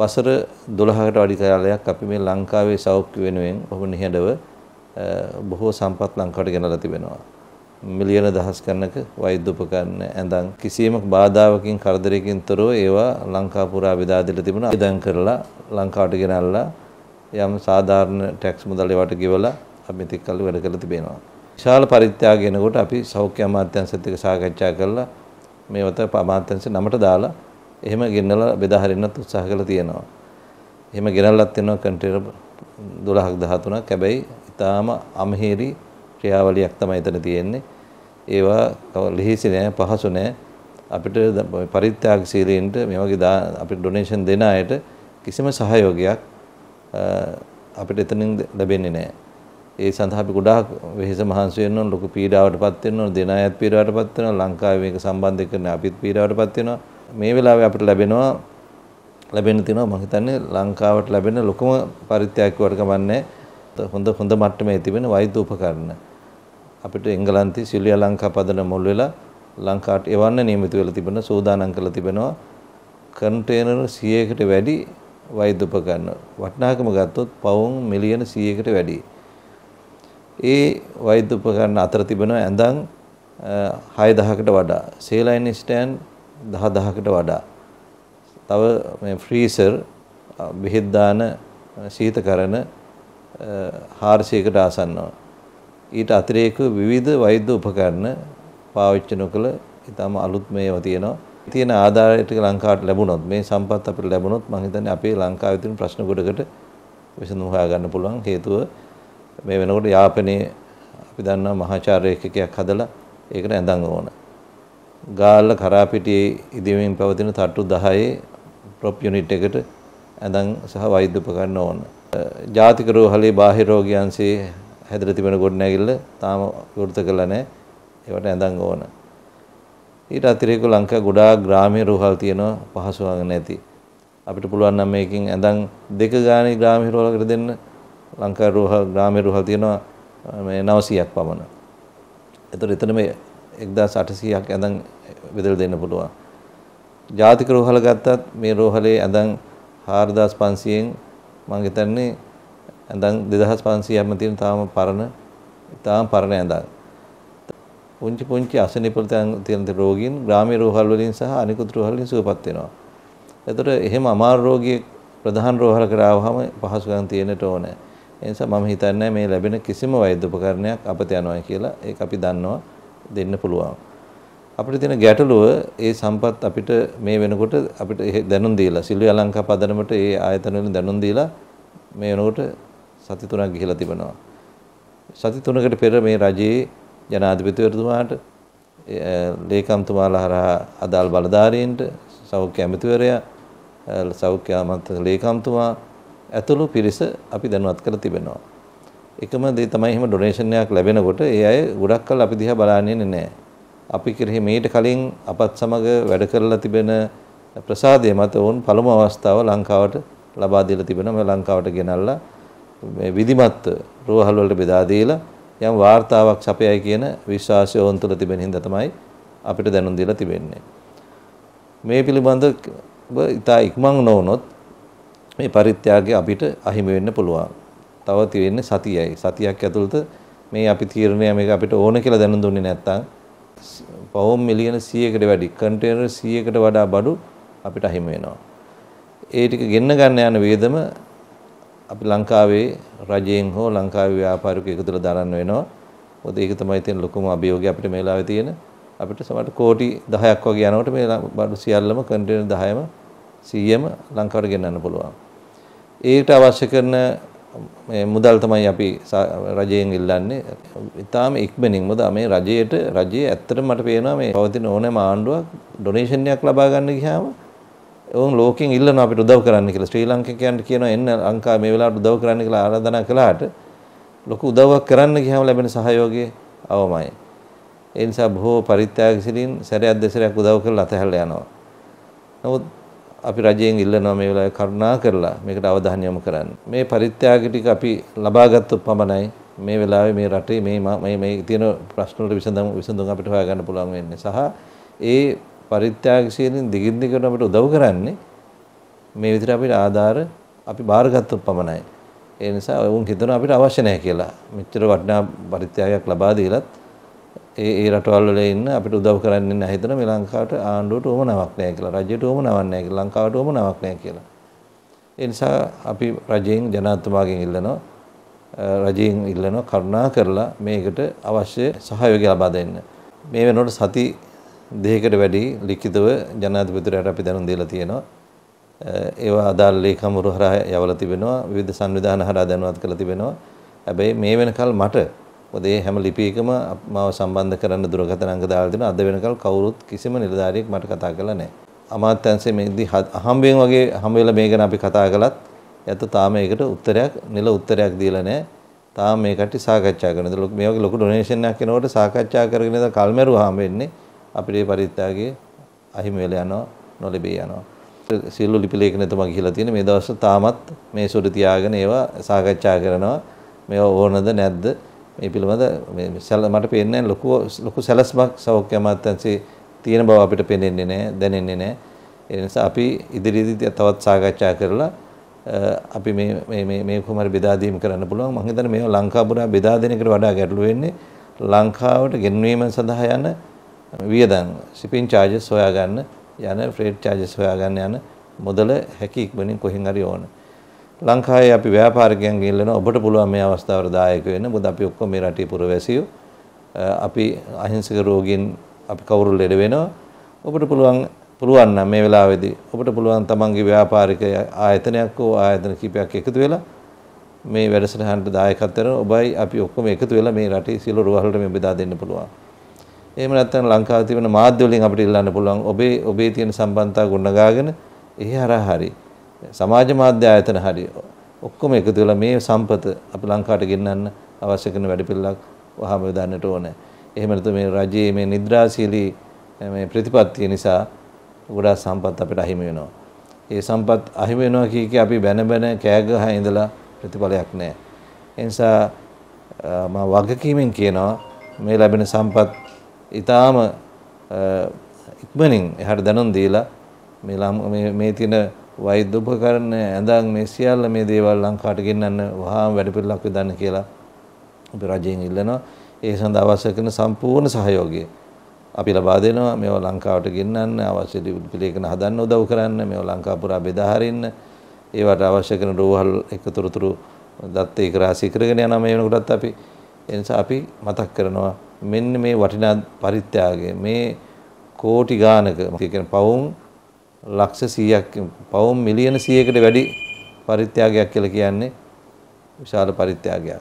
වසර 12කට වැඩි කාලයක් අපි මේ ලංකාවේ සෞඛ්‍ය වෙනුවෙන් ඔහු නිහඬව බොහෝ සම්පත් ලංකාවට ගෙනලා තිබෙනවා. මිලියන දහස් ගණනක වෛද්‍ය උපකරණ ඇඳන් කිසියම් බාධාවකින් කරදරයකින් තොරව ඒවා ලංකා පුරා බෙදා දෙලා තිබුණා. ඉදන් කරලා ලංකාවට ගෙනල්ලා යම් සාධාරණ ටැක්ස් මුදල් ඒවට ගෙවලා අපි මෙතෙක් කල් වැඩ කරලා තිබෙනවා. විශාල පරිත්‍යාග එනකොට අපි සෞඛ්‍ය අමාත්‍යාංශයත් එක්ක සාකච්ඡා කරලා මේවත අමාත්‍යාංශේ නමට දාලා එහෙම ගෙන්නලා බෙදා හරින්නත් උත්සාහ කරලා තියෙනවා. එහෙම ගෙනල්ලත් තියෙනවා කන්ටේනර් 12ක් 13ක්. හැබැයි ඊටාම අමහිරි ක්‍රියාවලියක් තමයි එතන තියෙන්නේ. ඒවා ලිහිසි නෑ පහසු නෑ. අපිට පරිත්‍යාගශීලීන්ට මේ වගේ අපිට ඩොනේෂන් දෙන අයට කිසිම සහයෝගයක් අපිට එතනින් ලැබෙන්නේ නෑ. ඒ සඳහා අපි ගොඩාක් වෙහෙස මහන්සි වෙන්න ඕන ලොකු පීඩාවටපත් වෙන්න ඕන දෙන අයත් පීඩාවටපත් වෙනවා ලංකාවේ මේක සම්බන්ධ කරන අපිත් පීඩාවටපත් වෙනවා මේ වෙලාවේ අපිට ලැබෙනවා ලැබෙන්න තියෙනවා මම හිතන්නේ ලංකාවට ලැබෙන ලොකුම පරිත්‍යාගයක් වට ගමන්නේ හොඳ හොඳ මට්ටමේ තිබෙන වෛද්‍ය උපකරණ අපිට එංගලන්තයේ සිල්වියා ලංකා පදන මුල් වෙලා ලංකාවට එවන්න නියමිත වෙලා තිබෙන සෝදානම් කරලා තිබෙනවා කන්ටේනර් 100කට වැඩි වෛද්‍ය උපකරණ වටිනාකම ගත්තොත් පවුම් මිලියන 100කට වැඩි ඒ වෛද්‍ය උපකරණ අතර තිබෙනවා ඇඳන් 6000කට වඩා සේලයින් ස්ටෑන්ඩ් 10000කට වඩා. තව මේ ෆ්‍රීසර් බෙහෙත් දාන සීතකරන 400කට ආසන්නව. ඊට අතිරේකව විවිධ වෛද්‍ය උපකරණ පාවිච්චි නොකළ ඉතාම අලුත් මේවා තියෙනවා. තියෙන ආධාරය ටික ලංකාවට ලැබුණොත් මේ සම්පත් අපිට ලැබුණොත් මම හිතන්නේ අපේ ලංකාවේ තියෙන ප්‍රශ්න ගොඩකට විසඳුම් හොයාගන්න පුළුවන් හේතුව මේ වෙනකොට යාපනයේ අපි දන්නවා මහාචාර්ය එකකයක් හදලා ඒකට ඇඳන් ඕන. ගාල්ල කරාපිටියේ ඉදිවෙමින් පවතින තට්ටු 10 ප්‍රොප් යුනිට් එකට ඇඳන් සහ වෛද්‍ය උපකරණ ඕන. ජාතික රෝහලේ බාහිර රෝගියන්සේ හැදලා තිබෙන ගොඩනැගිල්ල තාම විවෘත කළා නැහැ. ඒවට ඇඳන් ඕන. ඊට අතිරේකව ලංකා ගොඩාක් ග්‍රාමීය රෝහල් තියෙනවා පහසු අංග නැති. අපිට පුළුවන් නම් මේකෙන් ඇඳන් දෙක ගානේ ග්‍රාමීය රෝහලකට දෙන්න ලංකා රෝහල් ග්‍රාමීය රෝහල් තියෙනවා මේ 900ක් පමණ. ඒතර එතන මේ එක්දස් අටසීයක් ඇඳන් වෙදල් දෙන්න පුළුවන්. ජාතික රෝහල ගත්තත් මේ රෝහලේ ඇඳන් හාරදස් පන්සියෙන් මංගතන්නේ ඇඳන් දෙදහස් පන්සියම තියෙන තාම පරණ ඉතාම පරණ ඇඳන්. පුංචි පුංචි අසනිපල තියෙන රෝගීන් ග්‍රාමීය රෝහල් වලින් සහ අනිකුත් රෝහල් වලින් සුවපත් වෙනවා. එතකොට එහෙම අමාරු රෝගියෙක් ප්‍රධාන රෝහල කරාවහම පහසුකම් තියෙන්නට ඕනේ. ඒ නිසා මම හිතන්නේ මේ ලැබෙන කිසිම වෛද්‍ය උපකරණයක් අපත යනවා කියලා ඒක අපි දන්නවා. දෙන්න පුළුවන්. අපිට තියෙන ගැටලුව ඒ සම්පත් අපිට මේ වෙනකොට අපිට දැනුම් දීලා සිල්වි අලංකා පදනමට ඒ ආයතන වලින් දැනුම් දීලා මේ වෙනකොට සති තුනක් ගිහිලා තිබෙනවා. සති තුනකට පෙර මේ රජයේ ජනාධිපතිවරතුමාට ලේකම්තුමාලා හරහා අදාළ බලධාරීන්ට සෞඛ්‍ය ඇමතිවරයා සෞඛ්‍ය අමාත්‍ය ලේකම්තුමා ඇතුළු පිරිස අපි දැනුවත් කරලා තිබෙනවා. එකම දේ තමයි එහෙම ඩොනේෂන් එකක් ලැබෙනකොට ඒ අය ගොඩක් කල් අපි දිහා බලන්නේ නැහැ. අපි කෙරෙහි මේට කලින් අපත් සමග වැඩ කරලා තිබෙන ප්‍රසාදය මත වුන් පළමු අවස්ථාව ලංකාවට ලබා දීලා තිබෙනවා. ලංකාවට ගෙනල්ලා මේ විධිමත් රෝහල් වලට බෙදා දීලා යම් වාර්තාවක් සපයයි කියන විශ්වාසය ඔවුන් තුළ තිබෙන හින්දා තමයි අපිට දැනුම් දීලා තිබෙන්නේ. මේ පිළිබඳව ඉතා ඉක්මන් නොවුනොත් මේ පරිත්‍යාගය අපිට අහිමි වෙන්න පුළුවන්. තව තියෙන්නේ සතියයි. සතියක් ඇතුළත මේ අපි තීරණය මේක අපිට ඕන කියලා දැනුම් දුන්නේ නැත්නම් පවුම් මිලියන 100කට වැඩි කන්ටේනර් 100කට වඩා බඩු අපිට අහිමි වෙනවා. ඒ ටික ගෙන්න ගන්න යන වේදම අපි ලංකාවේ රජයෙන් හෝ ලංකාවේ ව්‍යාපාරිකයෙකු එකතුලා දරන්න වෙනවා. මොකද ඒක තමයි තියෙන ලොකුම අභියෝගය අපිට මේ වෙලාවේ තියෙන. අපිට සමහර කෝටි 10ක් වගේ යනකොට මේ බඩු සියල්ලම කන්ටේනර් 10ම 100ම ලංකාවට ගෙන්නන්න පුළුවන්. ඒකට අවශ්‍ය කරන මුදල් තමයි අපි රජයෙන් ඉල්ලන්නේ. ඉතාලම ඉක්මනින් මොකද මේ රජයට රජයේ ඇත්තටම මට පේනවා මේ පවතින ඕනෑම ආණ්ඩුවක් ඩොනේෂන් එකක් ලබා ගන්න ගියාම ඔවුන් ලෝකෙන් ඉල්ලන අපිට උදව් කරන්න කියලා ශ්‍රී ලංකිකයන්ට කියනවා එන්න ලංකාව මේ වෙලාවට උදව් කරන්න කියලා ආරාධනා කළාට ලොකු උදව්වක් කරන්න ගියාම ලැබෙන සහයෝගය අවමයි. ඒ නිසා බොහෝ පරිත්‍යාගශීලීන් සැරයක් දෙසරයක් උදව් කරලා අතහැරලා යනවා. නමුත් අපි රජයෙන් ඉල්ලනවා මේ වෙලාවේ කරුණා කරලා මේකට අවධානය යොමු කරන්න. මේ පරිත්‍යාග ටික අපි ලබා ගත්තොත් පමණයි මේ වෙලාවේ මේ රටේ මේ මේ මේ තියෙන ප්‍රශ්න වලට විසඳුම් විසඳුම් අපිට හොයාගන්න පුළුවන් වෙන්නේ. සහ ඒ පරිත්‍යාගශීලීන් දිගින් දිගටම අපිට උදව් කරන්නේ මේ විදිහට අපිට ආධාර අපි බාරගත්තොත් පමණයි. ඒ නිසා වුන් හිතනවා අපිට අවශ්‍ය නැහැ කියලා. මෙච්චර වටිනා පරිත්‍යාගයක් ලබා දීලත් ඒ ඒ රටවල් වල ඉන්න අපිට උදව් කරන්නේ නැහැ හිතන මේ ලංකාවට ආණ්ඩුවට උවමනාවක් නැහැ කියලා. රජයට උවමනාවක් නැහැ කියලා. ලංකාවට උවමනාවක් නැහැ කියලා. ඒ නිසා අපි රජයෙන් ජනාධිපතිතුමාගෙන් ඉල්ලනවා රජයෙන් ඉල්ලනවා කරුණා කරලා මේකට අවශ්‍ය සහයෝගය ලබා දෙන්න. මේ වෙනකොට සති දෙකකට වැඩි ලිඛිතව ජනාධිපතිතුමාට අපි දැනුම් දීලා තියෙනවා. ඒවා අදාළ ලේකම්වරු හරහා යවලා තිබෙනවා. විවිධ සංවිධාන හරහා දැනුවත් කරලා තිබෙනවා. හැබැයි මේ වෙනකල් මට මොකද මේ හැම ලිපියකම මාව සම්බන්ධ කරන්න දුරකථන අංක දාලා දෙනවා. අද වෙනකල් කවුරුත් කිසිම නිලධාරියෙක් මට කතා කරලා නැහැ. අමාත්‍යංශයේ මේදී හම්බෙන් වගේ හම්බ වෙලා මේ ගැන අපි කතා කළත් එයාට තාම ඒකට උත්තරයක් නිල උත්තරයක් දීලා නැහැ. තාම මේ කට්ටිය සාකච්ඡා කරනවා. මේ වගේ ලොකු ඩොනේෂන් එකක් කරනකොට සාකච්ඡා කරගෙන ඉඳලා කල්මැරුවාම වෙන්නේ අපිට මේ පරිත්‍යාගයේ අහිමි වෙලා යනවා, නොලැබී යනවා. සියලු ලිපි ලේඛනතුමා ගිහිලා තියෙන මේ දවස්වල තාමත් මේ සොර තියාගෙන ඒවා සාකච්ඡා කරනවා මේවා ඕනද නැද්ද මේ පිළිබඳ මේ මට පේන්නේ ලොකු ලොකු සැලැස්මක් සෞඛ්‍ය අමාත්‍යාංශයේ තියෙන බව අපිට පේන්නේ නැහැ දැනෙන්නේ නැහැ ඒ නිසා අපි ඉදිරියේදී තවත් සාකච්ඡා කරලා අපි මේ මේ මේ මේ කුමාර බෙදා දීම කරන්න පුළුවන් මම හිතන්නේ මේවා ලංකාපුරා බෙදා දෙන එකට වඩා ගැටලු වෙන්නේ ලංකාවට ගෙන්වීම සඳහා යන වියදම් shipping charges හොයා ගන්න යන freight charges හොයා ගන්න යන මුදල හැකි ඉක්මනින් කොහෙන් හරි ඕනේ ලංකාවේ අපි ව්‍යාපාරිකයන් ගෙල්ලන ඔබට පුළුවන් මේ අවස්ථාවට දායක වෙන්න. මොකද අපි ඔක්කොම මේ රටේ පුරවැසියෝ. අපි අහිංසක රෝගීන් අපි කවුරු ලෙඩ වෙනවා. ඔබට පුළුවන් පුළුවන් නම් මේ වෙලාවේදී ඔබට පුළුවන් තමන්ගේ ව්‍යාපාරික ආයතනයක් හෝ ආයතන කිහිපයක් එකතු වෙලා මේ වැඩසටහනට දායකත්වයෙන් ඔබයි අපි ඔක්කොම එකතු වෙලා මේ රටේ සියලු රෝහල්වලට මේ බෙදා දෙන්න පුළුවන්. එහෙම නැත්නම් ලංකාවේ තිබෙන මාධ්‍ය වලින් අපිට ඉල්ලන්න පුළුවන් ඔබේ ඔබේ තියෙන සම්බන්ධතා ගොඩනගාගෙන එහි හරහා හරි සමාජ මාධ්‍ය ආයතන හරි ඔක්කොම එකතු වෙලා මේ සම්පත අපි ලංකාවට ගෙන්නන්න අවශ්‍ය කරන වැඩපිළිවෙලක් වහාම යොදන්නට ඕනේ. එහෙම නැත්නම් මේ රජයේ මේ නිද්‍රාශීලී මේ ප්‍රතිපත්තිය නිසා ගොඩාක් සම්පත් අපිට අහිමි වෙනවා. ඒ සම්පත් අහිමි වෙනවා කිය කිය අපි බැන බැන කෑ ගහ ඉඳලා ප්‍රතිඵලයක් නැහැ. ඒ නිසා මම වගකීමෙන් කියනවා මේ ලැබෙන සම්පත් ඊටාම ඉක්මනින් එහාට දැනුම් දීලා මේ මේ මේ තියෙන වෛද්‍යපකරණ ඇඳන් මේ සියල්ල මේ දේවල් ලංකාවට ගෙන්නන්න වහාම වැඩපිළිවෙලක් යොදන්න කියලා අපි රජයෙන් ඉල්ලනවා. ඒ සඳහා අවශ්‍ය කරන සම්පූර්ණ සහයෝගය අපි ලබා දෙනවා. මේවා ලංකාවට ගෙන්නන්න අවශ්‍ය ලිපිලේඛන හදන්න උදව් කරන්න, මේවා ලංකාව පුරා බෙදා හරින්න, ඒවට අවශ්‍ය කරන රෝහල් එකතරතුරු දත්ත ඒක රාශී කරගෙන යනවා මේ වෙනකොටත් අපි ඒ නිසා අපි මතක් කරනවා මෙන්න මේ වටිනා පරිත්‍යාගය මේ කෝටි ගානක කියන්නේ පවුම් ලක්ෂ 100ක් පවුම් මිලියන 100කට වැඩි පරිත්‍යාගයක් කියලා කියන්නේ විශාල පරිත්‍යාගයක්.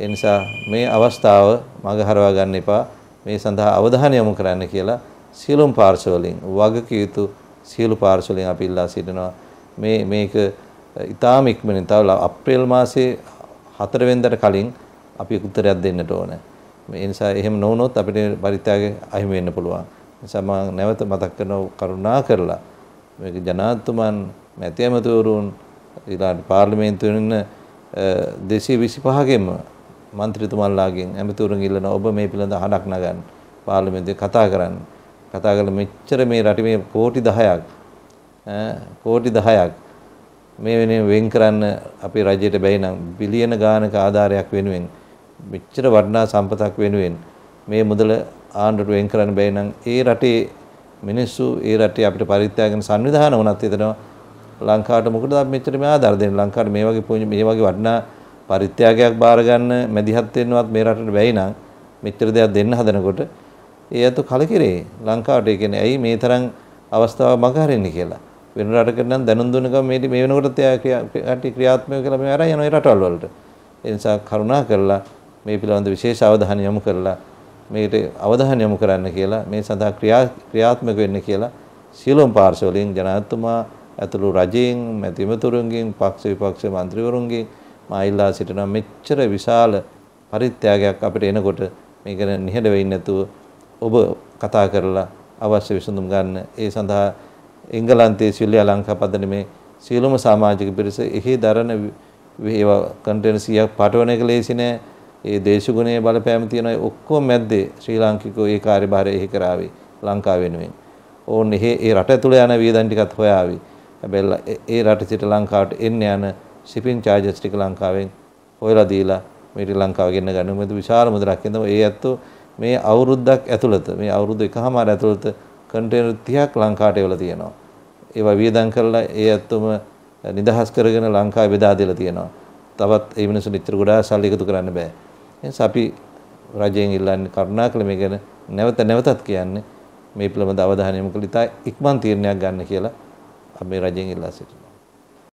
ඒ නිසා මේ අවස්ථාව මඟ හරවා ගන්න එපා. මේ සඳහා අවධානය යොමු කරන්න කියලා සියලුම පාර්ශවලින් වගකිය යුතු සියලු පාර්ශවලින් අපි ඉල්ලා සිටිනවා. මේ මේක ඉතාම ඉක්මනින් තව අප්‍රේල් මාසේ 4 වෙනිදාට කලින් අපි උත්තරයක් දෙන්නට ඕනේ. ඒ නිසා එහෙම නොවුනොත් අපිට පරිත්‍යාගය අහිමි වෙන්න පුළුවන්. නිසා මම නැවත මතක් කරනවා කරුණා කරලා මේක ජනාධිපතිතුමන් මැතිඇමතිවරුන් ඊළඟ පාර්ලිමේන්තුවේ ඉන්න 225ගෙම മന്ത്രിතුමන්ලාගෙන් ඇමතිවරුන් ඉල්ලන ඔබ මේ පිළිබඳ හඩක් නගන්න පාර්ලිමේන්තුවේ කතා කරන්න කතා කරලා මෙච්චර මේ රටේ මේ කෝටි 10ක් කෝටි 10ක් මේ වෙනුවෙන් වෙන් කරන්න අපේ රජයට බැයි නම් බිලියන ගානක ආධාරයක් වෙනුවෙන් මෙච්චර වටිනා සම්පතක් වෙනුවෙන් මේ මුදල ආණ්ඩුවට වෙන් කරන්න බැයි නම් ඒ රටේ මිනිස්සු ඒ රටේ අපිට පරිත්‍යාගන සංවිධාන වුණත් හිතනවා ලංකාවට මොකටද අපි මෙච්චර මේ ආධාර දෙන්නේ ලංකාවට මේ වගේ පුණ්‍ය මේ වගේ වටිනා පරිත්‍යාගයක් බාර ගන්න මැදිහත් වෙන්නවත් මේ රටට බැයි නම් මෙච්චර දෙයක් දෙන්න හදනකොට ඒ අත කලකිරේ ලංකාවට ඒ කියන්නේ ඇයි මේ තරම් අවස්ථාව මගහරින්නේ කියලා වෙන රටකට නම් දැනුම් දුන්න ගම මේ මේ වෙනකොට ක්‍රියාත්මක කියලා මේ අරන් යන ඒ රටවල් වලට ඒ නිසා කරුණා කරලා මේ පිළිබඳ විශේෂ අවධානය යොමු කරලා මේට අවධානය යොමු කරන්න කියලා මේ සඳහා ක්‍රියාත්මක වෙන්න කියලා සියලුම පාර්ශවලින් ජනාධිපතිතුමා ඇතුළු රජයෙන් මැතිමතුරුන්ගෙන් පක්ෂ විපක්ෂ മന്ത്രിවරුන්ගෙන් මා ඉල්ලා සිටිනවා මෙච්චර විශාල පරිත්‍යාගයක් අපිට එනකොට මේක නිහඬ වෙන්නේ නැතුව ඔබ කතා කරලා අවශ්‍ය විසඳුම් ගන්න ඒ සඳහා එංගලන්තයේ ශ්‍රී ලංකා පදනමේ සියලුම සමාජික පිරිස එහි දරන ඒවා කන්ටේනර් 100ක් පාටවන එක ලේසි නෑ ඒ දේශගුණයේ බලපෑම තියෙන ඔක්කොම මැද්දේ ශ්‍රී ලාංකිකෝ ඒ කාර්යභාරය එහි කරාවේ ලංකාව වෙනුවෙන්. ඕන් එහි ඒ රට ඇතුළේ යන වියදම් ටිකත් හොයාවි. හැබැයි ඒ රට සිට ලංකාවට එන්න යන shipping charges ටික ලංකාවෙන් හොයලා දීලා මේ ශ්‍රී ලංකාව ගෙන්න ගන්න මෙතු විශාල මුදලක් ඉදම ඒ ඇත්තෝ මේ අවුරුද්දක් ඇතුළත මේ අවුරුදු එකහමාර ඇතුළත කන්ටේනර් 30ක් ලංකාවට එවලා තියෙනවා. ඒවා වියදම් කරලා ඒ ඇත්තම නිදහස් කරගෙන ලංකාවේ බෙදා දෙලා තියෙනවා. තවත් ඒ මිනිස්සු නිතර ගොඩාක් සල්ලි එකතු කරන්න බෑ. එනිසා අපි රජයෙන් ඉල්ලන්නේ කරුණාකර මේ ගැන නැවත නැවතත් කියන්නේ මේ පිළිබඳ අවධානය යොමු කළ ඉතා ඉක්මන් තීරණයක් ගන්න කියලා අපි රජයෙන් ඉල්ලා සිටිනවා